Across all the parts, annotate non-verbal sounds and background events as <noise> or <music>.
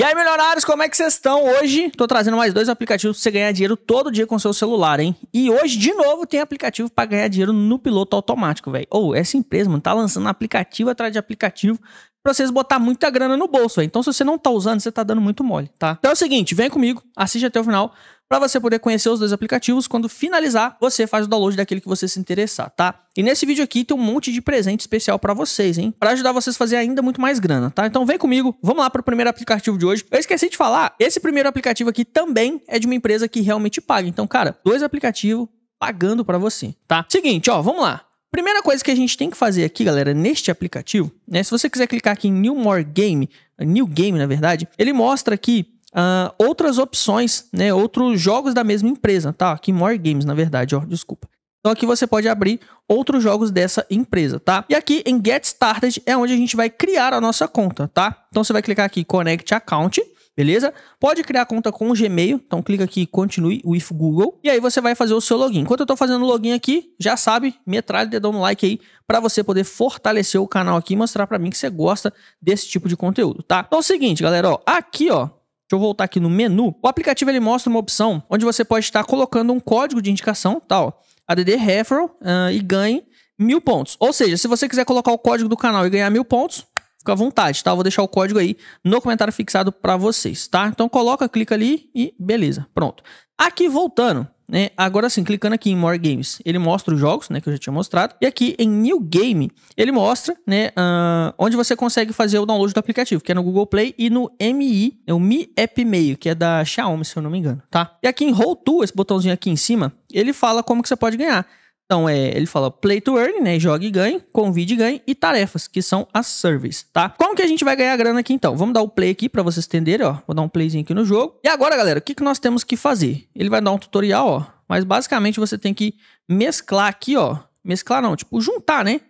E aí, milionários, como é que vocês estão? Hoje tô trazendo mais dois aplicativos pra você ganhar dinheiro todo dia com seu celular, hein? E hoje, de novo, tem aplicativo para ganhar dinheiro no piloto automático, velho. Ou oh, essa empresa, mano, tá lançando aplicativo atrás de aplicativo pra vocês botar muita grana no bolso, velho. Então, se você não tá usando, você tá dando muito mole, tá? Então é o seguinte, vem comigo, assiste até o final para você poder conhecer os dois aplicativos. Quando finalizar, você faz o download daquele que você se interessar, tá? E nesse vídeo aqui tem um monte de presente especial para vocês, hein? Para ajudar vocês a fazer ainda muito mais grana, tá? Então vem comigo, vamos lá para o primeiro aplicativo de hoje. Eu esqueci de falar, esse primeiro aplicativo aqui também é de uma empresa que realmente paga. Então, cara, dois aplicativos pagando para você, tá? Seguinte, ó, vamos lá. Primeira coisa que a gente tem que fazer aqui, galera, neste aplicativo, né? Se você quiser clicar aqui em New More Game, New Game, na verdade, ele mostra aqui uh, outras opções, né? Outros jogos da mesma empresa, tá? Aqui More Games, na verdade, ó, desculpa. Então aqui você pode abrir outros jogos dessa empresa, tá? E aqui em Get Started é onde a gente vai criar a nossa conta, tá? Então você vai clicar aqui Connect Account, beleza? Pode criar conta com o Gmail, então clica aqui Continue with Google e aí você vai fazer o seu login. Enquanto eu tô fazendo o login aqui, já sabe, metralha o dedão no like aí para você poder fortalecer o canal aqui e mostrar para mim que você gosta desse tipo de conteúdo, tá? Então é o seguinte, galera, ó, aqui ó, Deixa eu voltar aqui no menu. O aplicativo ele mostra uma opção onde você pode estar colocando um código de indicação, tal, tá, ADD referral, uh, e ganhe mil pontos. Ou seja, se você quiser colocar o código do canal e ganhar mil pontos, fica à vontade, tá? Eu vou deixar o código aí no comentário fixado para vocês, tá? Então coloca, clica ali e beleza, pronto. Aqui voltando, né? Agora sim, clicando aqui em More Games, ele mostra os jogos, né, que eu já tinha mostrado. E aqui em New Game, ele mostra, né, uh, onde você consegue fazer o download do aplicativo, que é no Google Play e no MI, é né, o Mi App Meio, que é da Xiaomi, se eu não me engano, tá? E aqui em Roll To, esse botãozinho aqui em cima, ele fala como que você pode ganhar. Então, é, ele fala play to earn, né? Jogue e ganhe, convide e ganhe, e tarefas, que são as surveys, tá? Como que a gente vai ganhar grana aqui, então? Vamos dar o play aqui para vocês entenderem, ó. Vou dar um playzinho aqui no jogo. E agora, galera, o que, que nós temos que fazer? Ele vai dar um tutorial, ó. Mas, basicamente, você tem que mesclar aqui, ó. Mesclar não, tipo, juntar, né?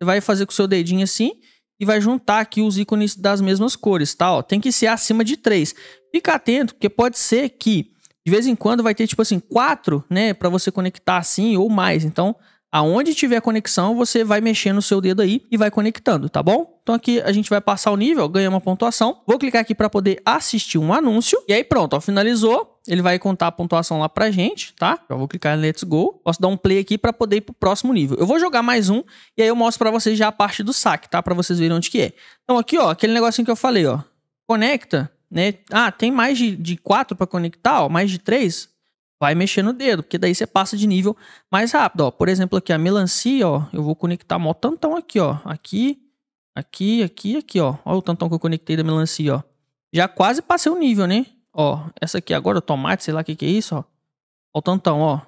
Você vai fazer com o seu dedinho assim e vai juntar aqui os ícones das mesmas cores, tá? Ó, tem que ser acima de 3. Fica atento, porque pode ser que de vez em quando vai ter tipo assim quatro, né, para você conectar assim ou mais. Então, aonde tiver conexão, você vai mexendo o seu dedo aí e vai conectando, tá bom? Então aqui a gente vai passar o nível, ganha uma pontuação. Vou clicar aqui para poder assistir um anúncio e aí pronto, ó, finalizou. Ele vai contar a pontuação lá pra gente, tá? Eu vou clicar em Let's Go. Posso dar um play aqui para poder ir pro próximo nível. Eu vou jogar mais um e aí eu mostro para vocês já a parte do saque, tá? Para vocês verem onde que é. Então aqui, ó, aquele negocinho que eu falei, ó. Conecta né? Ah, tem mais de, de quatro para conectar, ó, mais de três, vai mexer no dedo, porque daí você passa de nível mais rápido, ó. Por exemplo, aqui a melancia, ó, eu vou conectar mó tantão aqui, ó. Aqui, aqui, aqui, aqui, ó. Olha o tantão que eu conectei da melancia, ó. Já quase passei o nível, né? Ó, essa aqui agora, tomate, sei lá o que que é isso, ó. Ó o tantão, ó.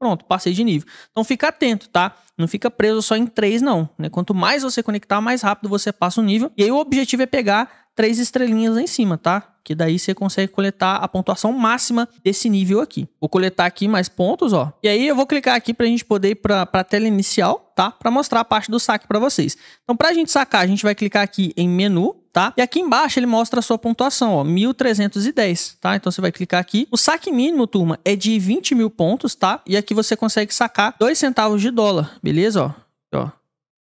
Pronto, passei de nível. Então fica atento, tá? Não fica preso só em três, não. Né? Quanto mais você conectar, mais rápido você passa o nível. E aí o objetivo é pegar três estrelinhas lá em cima, tá? Que daí você consegue coletar a pontuação máxima desse nível aqui. Vou coletar aqui mais pontos, ó. E aí eu vou clicar aqui para a gente poder ir para a tela inicial, tá? Para mostrar a parte do saque para vocês. Então, para a gente sacar, a gente vai clicar aqui em menu, tá? E aqui embaixo ele mostra a sua pontuação, ó, 1.310, tá? Então você vai clicar aqui. O saque mínimo, turma, é de 20 mil pontos, tá? E aqui você consegue sacar 2 centavos de dólar, beleza, ó? Ó,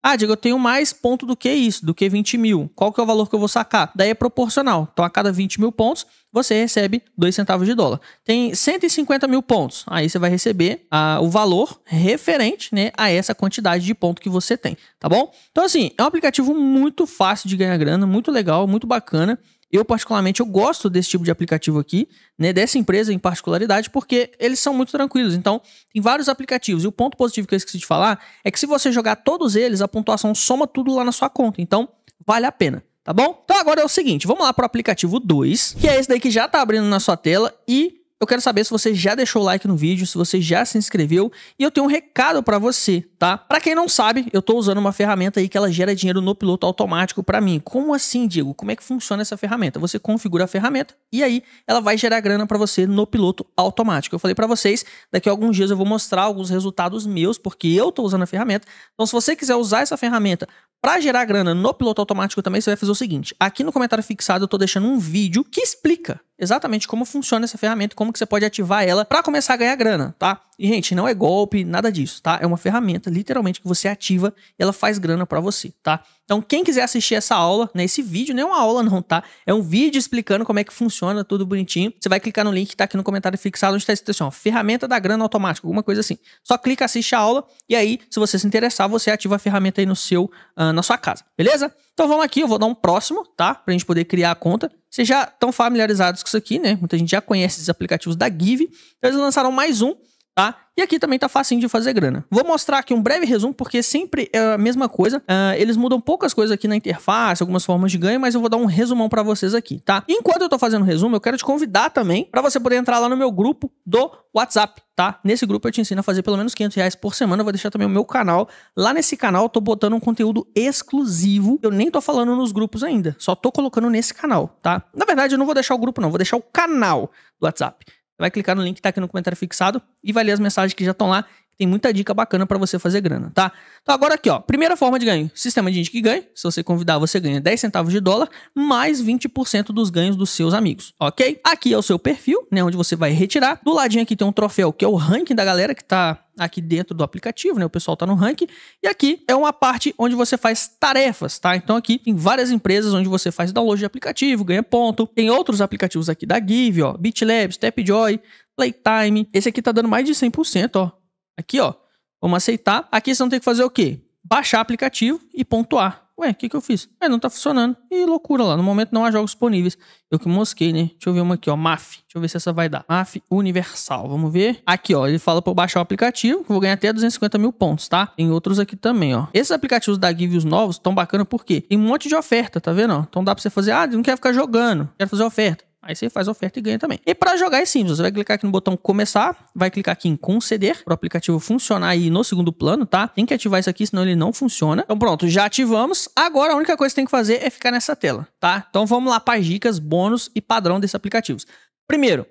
ah, Diego, eu tenho mais ponto do que isso, do que 20 mil. Qual que é o valor que eu vou sacar? Daí é proporcional. Então, a cada 20 mil pontos, você recebe 2 centavos de dólar. Tem 150 mil pontos. Aí você vai receber ah, o valor referente né, a essa quantidade de ponto que você tem, tá bom? Então, assim, é um aplicativo muito fácil de ganhar grana, muito legal, muito bacana. Eu, particularmente, eu gosto desse tipo de aplicativo aqui, né, dessa empresa em particularidade, porque eles são muito tranquilos. Então, tem vários aplicativos. E o ponto positivo que eu esqueci de falar é que se você jogar todos eles, a pontuação soma tudo lá na sua conta. Então, vale a pena. Tá bom? Então agora é o seguinte, vamos lá para o aplicativo 2, que é esse daí que já está abrindo na sua tela e eu quero saber se você já deixou o like no vídeo, se você já se inscreveu, e eu tenho um recado para você, tá? Para quem não sabe, eu tô usando uma ferramenta aí que ela gera dinheiro no piloto automático para mim. Como assim, Diego? Como é que funciona essa ferramenta? Você configura a ferramenta e aí ela vai gerar grana para você no piloto automático. Eu falei para vocês, daqui a alguns dias eu vou mostrar alguns resultados meus porque eu tô usando a ferramenta. Então se você quiser usar essa ferramenta para gerar grana no piloto automático também, você vai fazer o seguinte: aqui no comentário fixado eu tô deixando um vídeo que explica exatamente como funciona essa ferramenta, como que você pode ativar ela para começar a ganhar grana, tá? E, gente, não é golpe, nada disso, tá? É uma ferramenta, literalmente, que você ativa e ela faz grana para você, tá? Então, quem quiser assistir essa aula, né? Esse vídeo não é uma aula, não, tá? É um vídeo explicando como é que funciona, tudo bonitinho. Você vai clicar no link que tá aqui no comentário fixado, onde tá escrito assim, ó, ferramenta da grana automática, alguma coisa assim. Só clica, assiste a aula e aí, se você se interessar, você ativa a ferramenta aí no seu, uh, na sua casa, beleza? Então, vamos aqui, eu vou dar um próximo, tá? Pra gente poder criar a conta. Vocês já estão familiarizados com isso aqui, né? Muita gente já conhece esses aplicativos da Give. Então, eles lançaram mais um tá? E aqui também tá facinho de fazer grana. Vou mostrar aqui um breve resumo, porque sempre é a mesma coisa. Uh, eles mudam poucas coisas aqui na interface, algumas formas de ganho, mas eu vou dar um resumão para vocês aqui, tá? Enquanto eu tô fazendo o resumo, eu quero te convidar também para você poder entrar lá no meu grupo do WhatsApp, tá? Nesse grupo eu te ensino a fazer pelo menos 500 reais por semana. Eu vou deixar também o meu canal. Lá nesse canal eu tô botando um conteúdo exclusivo. Eu nem tô falando nos grupos ainda, só tô colocando nesse canal, tá? Na verdade, eu não vou deixar o grupo não, vou deixar o canal do WhatsApp vai clicar no link que está aqui no comentário fixado e vai ler as mensagens que já estão lá tem muita dica bacana para você fazer grana, tá? Então agora aqui, ó, primeira forma de ganho, sistema de gente que ganha. Se você convidar, você ganha 10 centavos de dólar mais 20% dos ganhos dos seus amigos, OK? Aqui é o seu perfil, né, onde você vai retirar. Do ladinho aqui tem um troféu que é o ranking da galera que tá aqui dentro do aplicativo, né? O pessoal tá no ranking. E aqui é uma parte onde você faz tarefas, tá? Então aqui tem várias empresas onde você faz download de aplicativo, ganha ponto. Tem outros aplicativos aqui da Give, ó, BitLab, StepJoy, Playtime. Esse aqui tá dando mais de 100%, ó. Aqui, ó. Vamos aceitar. Aqui você não tem que fazer o quê? Baixar aplicativo e pontuar. Ué, o que, que eu fiz? É, não tá funcionando. E loucura lá. No momento não há jogos disponíveis. Eu que mosquei, né? Deixa eu ver uma aqui, ó. MAF. Deixa eu ver se essa vai dar. MAF Universal. Vamos ver. Aqui, ó. Ele fala pra eu baixar o aplicativo. Que eu vou ganhar até 250 mil pontos, tá? Tem outros aqui também, ó. Esses aplicativos da Give os novos estão bacana porque tem um monte de oferta, tá vendo? Ó? Então dá pra você fazer. Ah, não quer ficar jogando. Quero fazer oferta. Aí você faz a oferta e ganha também. E para jogar é simples, você vai clicar aqui no botão começar, vai clicar aqui em conceder, para o aplicativo funcionar aí no segundo plano, tá? Tem que ativar isso aqui, senão ele não funciona. Então pronto, já ativamos. Agora a única coisa que tem que fazer é ficar nessa tela, tá? Então vamos lá para as dicas, bônus e padrão desses aplicativos. Primeiro,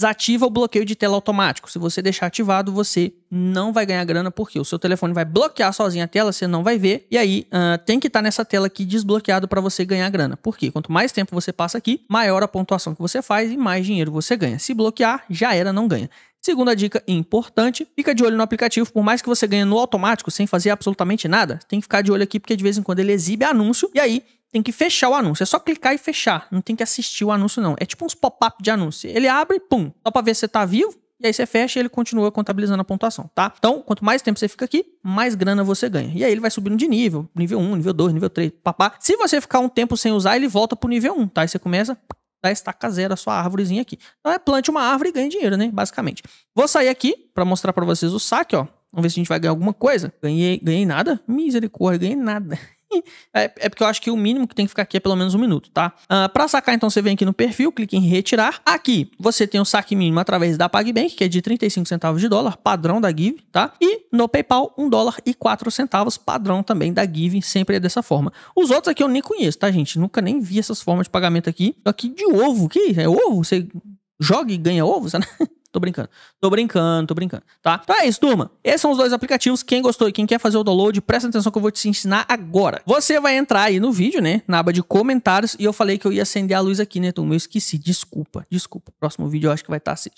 desativa o bloqueio de tela automático. Se você deixar ativado, você não vai ganhar grana porque o seu telefone vai bloquear sozinho a tela, você não vai ver. E aí uh, tem que estar tá nessa tela aqui desbloqueado para você ganhar grana. Porque quanto mais tempo você passa aqui, maior a pontuação que você faz e mais dinheiro você ganha. Se bloquear, já era, não ganha. Segunda dica importante, fica de olho no aplicativo, por mais que você ganhe no automático, sem fazer absolutamente nada, tem que ficar de olho aqui porque de vez em quando ele exibe anúncio e aí tem que fechar o anúncio. É só clicar e fechar. Não tem que assistir o anúncio, não. É tipo uns pop-up de anúncio. Ele abre e pum. Só pra ver se você tá vivo. E aí você fecha e ele continua contabilizando a pontuação, tá? Então, quanto mais tempo você fica aqui, mais grana você ganha. E aí ele vai subindo de nível. Nível 1, nível 2, nível 3, papá. Se você ficar um tempo sem usar, ele volta pro nível 1, tá? Aí você começa a estaca zero a sua árvorezinha aqui. Então é plante uma árvore e ganhe dinheiro, né? Basicamente. Vou sair aqui para mostrar para vocês o saque, ó. Vamos ver se a gente vai ganhar alguma coisa. Ganhei, ganhei nada? Misericórdia, ganhei nada é, é, porque eu acho que o mínimo que tem que ficar aqui é pelo menos um minuto, tá? Uh, ah, para sacar, então, você vem aqui no perfil, clica em retirar. Aqui, você tem o saque mínimo através da PagBank, que é de 35 centavos de dólar, padrão da Give, tá? E no PayPal, 1 dólar e 4 centavos, padrão também da Give, sempre é dessa forma. Os outros aqui eu nem conheço, tá, gente? Nunca nem vi essas formas de pagamento aqui. Aqui de ovo, que é ovo? Você joga e ganha ovo, sabe? <laughs> Né? Tô brincando. Tô brincando, tô brincando. Tá? Então é isso, turma. Esses são os dois aplicativos. Quem gostou e quem quer fazer o download, presta atenção que eu vou te ensinar agora. Você vai entrar aí no vídeo, né? Na aba de comentários. E eu falei que eu ia acender a luz aqui, né, turma? Eu esqueci. Desculpa, desculpa. Próximo vídeo eu acho que vai estar tá Você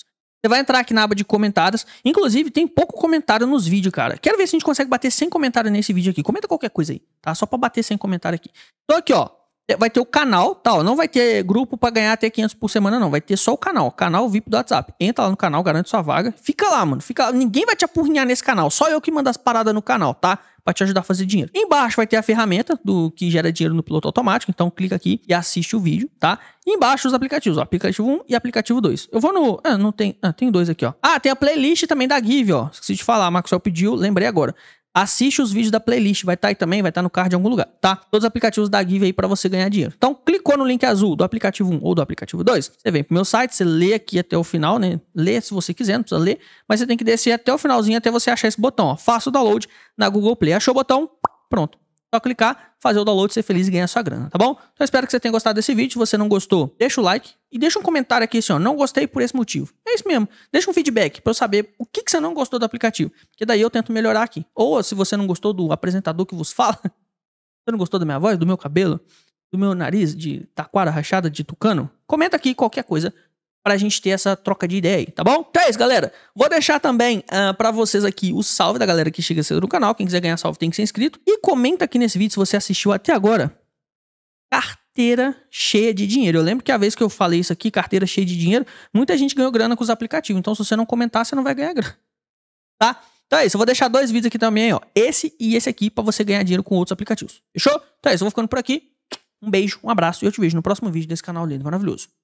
vai entrar aqui na aba de comentários. Inclusive, tem pouco comentário nos vídeos, cara. Quero ver se a gente consegue bater 100 comentários nesse vídeo aqui. Comenta qualquer coisa aí, tá? Só pra bater 100 comentários aqui. tô aqui, ó. É, vai ter o canal, tal. Tá, não vai ter grupo para ganhar até 500 por semana, não. Vai ter só o canal, canal VIP do WhatsApp. Entra lá no canal, garante sua vaga. Fica lá, mano. Fica, ninguém vai te apurrinhar nesse canal. Só eu que mando as paradas no canal, tá? Pra te ajudar a fazer dinheiro. Embaixo vai ter a ferramenta do que gera dinheiro no piloto automático. Então clica aqui e assiste o vídeo, tá? E embaixo os aplicativos, ó. Aplicativo 1 e aplicativo 2. Eu vou no. Ah, não tem. Ah, tem dois aqui, ó. Ah, tem a playlist também da Give, ó. Esqueci de falar, a Maxwell pediu, lembrei agora. Assiste os vídeos da playlist, vai estar tá aí também, vai estar tá no card em algum lugar, tá? Todos os aplicativos da Give aí para você ganhar dinheiro. Então, clicou no link azul do aplicativo 1 ou do aplicativo 2, você vem pro meu site, você lê aqui até o final, né? Lê se você quiser, não precisa ler, mas você tem que descer até o finalzinho até você achar esse botão, ó. Faça o download na Google Play. Achou o botão? Pronto. Só clicar, fazer o download, ser feliz e ganhar sua grana, tá bom? Então espero que você tenha gostado desse vídeo. Se você não gostou, deixa o like e deixa um comentário aqui assim, ó, não gostei por esse motivo. É isso mesmo. Deixa um feedback para eu saber o que, que você não gostou do aplicativo, porque daí eu tento melhorar aqui. Ou se você não gostou do apresentador que vos fala, <laughs> você não gostou da minha voz, do meu cabelo, do meu nariz de taquara rachada de tucano, comenta aqui qualquer coisa para a gente ter essa troca de ideia aí, tá bom? Então é isso, galera. Vou deixar também uh, ah, para vocês aqui o salve da galera que chega cedo no canal. Quem quiser ganhar salve tem que ser inscrito. E comenta aqui nesse vídeo se você assistiu até agora. Carteira cheia de dinheiro. Eu lembro que a vez que eu falei isso aqui, carteira cheia de dinheiro, muita gente ganhou grana com os aplicativos. Então, se você não comentar, você não vai ganhar grana. <laughs> Tá? Então é isso, eu vou deixar dois vídeos aqui também, ó. Esse e esse aqui para você ganhar dinheiro com outros aplicativos. Fechou? Então é isso, eu vou ficando por aqui. Um beijo, um abraço e eu te vejo no próximo vídeo desse canal lindo maravilhoso.